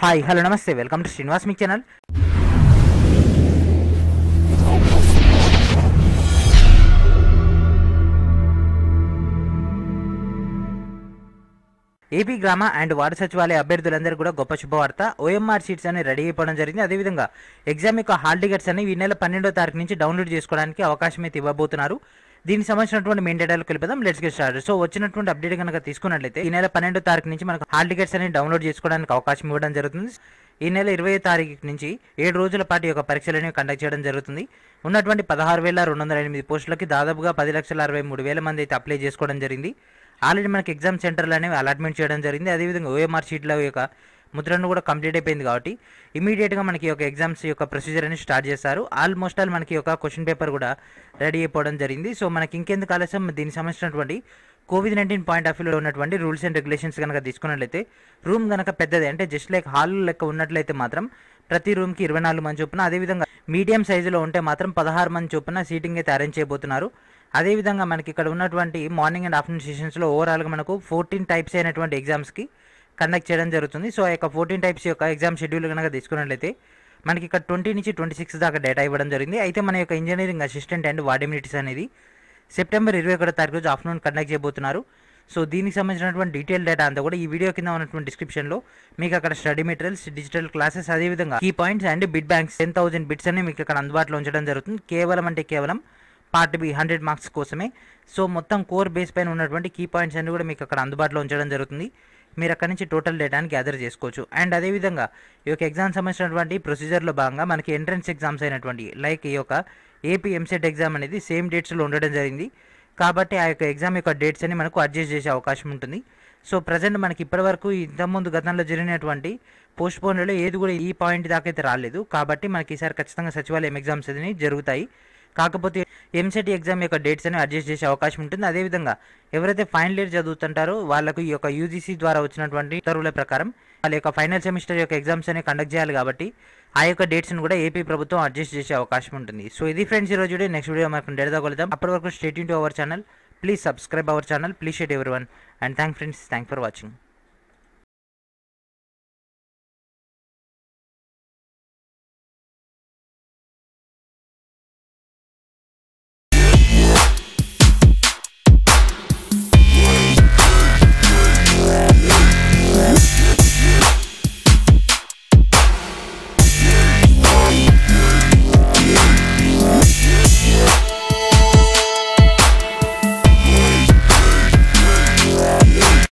hi hello నమస్తే welcome to Srinivas మీ channel AP గ్రామ అండ్ వార్డు సచివాలయ అభ్యర్థులందరూ కూడా గొప్ప శుభవార్త ఓఎంఆర్ షీట్స్ అనేవి రెడీ అయిపోవడం జరిగింది అదేవిధంగా ఎగ్జామ్ యొక్క హాల్ టికెట్స్ అనేవి ఈ నెల పన్నెండో తారీఖు నుంచి డౌన్లోడ్ చేసుకోవడానికి అవకాశం అయితే ఇవ్వబోతున్నారు దీనికి సంబంధించినటువంటి మెయిన్ డేటాలకు కలిపిదాం లెట్స్ గెట్ స్టార్ట్ సో వచ్చినటువంటి అప్డేట్ కనుక తీసుకున్నట్లయితే ఈ నెల పన్నెండో తారీఖు నుంచి మనకు హాల్ టికెట్స్ అనేవి డౌన్లోడ్ చేసుకోవడానికి అవకాశం ఇవ్వడం జరుగుతుంది ఈ నెల ఇరవై తారీఖు నుంచి ఏడు రోజుల పాటు యొక్క పరీక్షలను కండక్ట్ చేయడం జరుగుతుంది ఉన్నటువంటి పదహారు వేల రెండు వందల ఎనిమిది పోస్టులకి దాదాపుగా పది లక్షల అరవై మూడు వేల మంది అయితే అప్లై చేసుకోవడం జరిగింది ఆల్రెడీ మనకి ఎగ్జామ్ సెంటర్లు అనేవి అలాట్మెంట్ చేయడం జరిగింది అదేవిధంగా ఓఎంఆర్ షీట్ల యొక్క ముద్రను కూడా కంప్లీట్ అయిపోయింది కాబట్టి ఇమీడియట్గా మనకి ఒక ఎగ్జామ్స్ యొక్క ప్రొసీజర్ అని స్టార్ట్ చేశారు ఆల్మోస్ట్ ఆల్ మనకి ఒక క్వశ్చన్ పేపర్ కూడా రెడీ అయిపోవడం జరిగింది సో మనకి ఇంకెందుకు ఆలస్యం దీనికి సంబంధించినటువంటి కోవిడ్ నైన్టీన్ పాయింట్ ఆఫ్ వ్యూలో ఉన్నటువంటి రూల్స్ అండ్ రెగ్యులేషన్స్ కనుక తీసుకున్నట్లయితే రూమ్ కనుక పెద్దది అంటే జస్ట్ లైక్ హాల్ లెక్క ఉన్నట్లయితే మాత్రం ప్రతి రూమ్కి ఇరవై నాలుగు మంది చొప్పున అదేవిధంగా మీడియం సైజులో ఉంటే మాత్రం పదహారు మంది చొప్పున సీటింగ్ అయితే అరేంజ్ చేయబోతున్నారు అదేవిధంగా మనకి ఇక్కడ ఉన్నటువంటి మార్నింగ్ అండ్ ఆఫ్టర్నూన్ సెషన్స్లో ఓవరాల్గా మనకు ఫోర్టీన్ టైప్స్ అయినటువంటి ఎగ్జామ్స్కి కండక్ట్ చేయడం జరుగుతుంది సో ఆ యొక్క ఫోర్టీన్ టైప్స్ యొక్క ఎగ్జామ్ షెడ్యూల్ కనుక తీసుకున్నట్లయితే మనకి ఇక్కడ ట్వంటీ నుంచి ట్వంటీ సిక్స్ దాకా డేటా ఇవ్వడం జరిగింది అయితే మన యొక్క ఇంజనీరింగ్ అసిస్టెంట్ అండ్ వార్డెమినిటీస్ అనేది సెప్టెంబర్ ఇరవై ఒకటో తారీఖు రోజు ఆఫ్టర్నూన్ కండక్ట్ చేయబోతున్నారు సో దీనికి సంబంధించినటువంటి డీటెయిల్ డేటా అంతా కూడా ఈ వీడియో కింద ఉన్నటువంటి డిస్క్రిప్షన్లో మీకు అక్కడ స్టడీ మెటీరియల్స్ డిజిటల్ క్లాసెస్ అదేవిధంగా ఈ points and bit banks ten thousand bits అనే మీకు అక్కడ అందుబాటులో ఉంచడం జరుగుతుంది కేవలం అంటే కేవలం పార్ట్ బి హండ్రెడ్ మార్క్స్ కోసమే సో మొత్తం కోర్ బేస్ పైన ఉన్నటువంటి కీ పాయింట్స్ అన్ని కూడా మీకు అక్కడ అందుబాటులో ఉంచడం జరుగుతుంది మీరు అక్కడ నుంచి టోటల్ డేటాని గ్యాదర్ చేసుకోవచ్చు అండ్ అదేవిధంగా ఈ యొక్క ఎగ్జామ్ సంబంధించినటువంటి ప్రొసీజర్లో భాగంగా మనకి ఎంట్రన్స్ ఎగ్జామ్స్ అయినటువంటి లైక్ ఈ యొక్క ఏపీ ఎంసెట్ ఎగ్జామ్ అనేది సేమ్ డేట్స్లో ఉండడం జరిగింది కాబట్టి ఆ యొక్క ఎగ్జామ్ యొక్క డేట్స్ అని మనకు అడ్జస్ట్ చేసే అవకాశం ఉంటుంది సో ప్రజెంట్ మనకి ఇప్పటివరకు ఇంతకుముందు గతంలో జరిగినటువంటి పోస్ట్ పోన్లలో ఏది కూడా ఈ పాయింట్ దాకైతే రాలేదు కాబట్టి మనకి ఈసారి ఖచ్చితంగా సచివాలయం ఎగ్జామ్స్ అనేది జరుగుతాయి కాకపోతే ఎంసెట్ ఎగ్జామ్ యొక్క డేట్స్ అనేవి అడ్జస్ట్ చేసే అవకాశం ఉంటుంది అదేవిధంగా ఎవరైతే ఫైనల్ ఇయర్ చదువుతుంటారో వాళ్ళకు ఈ యొక్క యూజీసీ ద్వారా వచ్చినటువంటి ఉత్తర్వుల ప్రకారం వాళ్ళ యొక్క ఫైనల్ సెమిస్టర్ యొక్క ఎగ్జామ్స్ అనేవి కండక్ట్ చేయాలి కాబట్టి ఆ యొక్క డేట్స్ని కూడా ఏపీ ప్రభుత్వం అడ్జస్ట్ చేసే అవకాశం ఉంటుంది సో ఇది ఫ్రెండ్స్ ఈ రోజు నెక్స్ట్ వీడియో మనకు డెడదగలుగుతాం అప్పటి వరకు stay tuned into our channel please subscribe our channel please share everyone and thank friends thank for watching